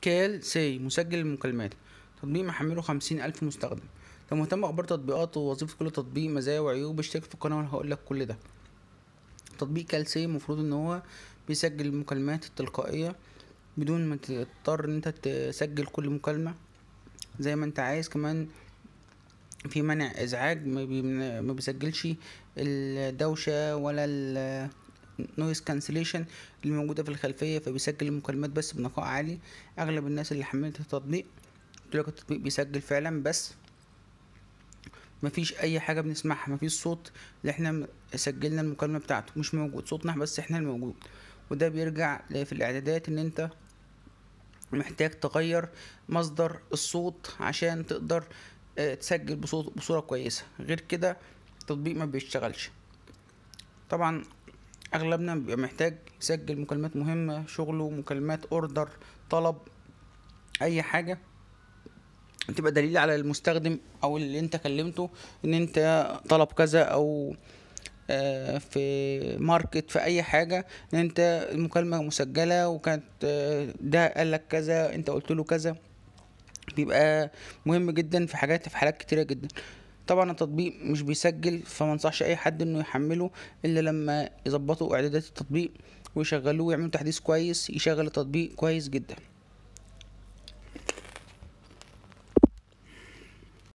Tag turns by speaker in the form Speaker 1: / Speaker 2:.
Speaker 1: كال سي مسجل المكالمات تطبيق محمله خمسين ألف مستخدم لو مهتم بأخبار تطبيقات ووظيفة كل تطبيق مزايا وعيوب اشترك في القناة وأنا هقولك كل ده تطبيق كال سي المفروض إن هو بيسجل المكالمات التلقائية بدون ما تضطر إن أنت تسجل كل مكالمة زي ما أنت عايز كمان في منع ازعاج ما بيسجلش الدوشه ولا ال- نويز كانسليشن اللي موجوده في الخلفيه فبيسجل المكالمات بس بنقاء عالي اغلب الناس اللي حملت التطبيق قلت التطبيق بيسجل فعلا بس مفيش اي حاجه بنسمعها مفيش صوت اللي احنا سجلنا المكالمه بتاعته مش موجود صوتنا بس احنا الموجود وده بيرجع في الاعدادات ان انت محتاج تغير مصدر الصوت عشان تقدر آه، تسجل بصوت بصوره كويسه غير كده التطبيق ما بيشتغلش طبعا اغلبنا بيبقى محتاج يسجل مكالمات مهمه شغله مكالمات اوردر طلب اي حاجه تبقى دليل على المستخدم او اللي انت كلمته ان انت طلب كذا او آه، في ماركت في اي حاجه ان انت المكالمه مسجله وكانت آه، ده قال لك كذا انت قلت له كذا بيبقى مهم جدا في حاجات في حالات كتيره جدا طبعا التطبيق مش بيسجل فما انصحش اي حد انه يحمله الا لما يظبطوا اعدادات التطبيق ويشغلوه ويعملوا تحديث كويس يشغل التطبيق كويس جدا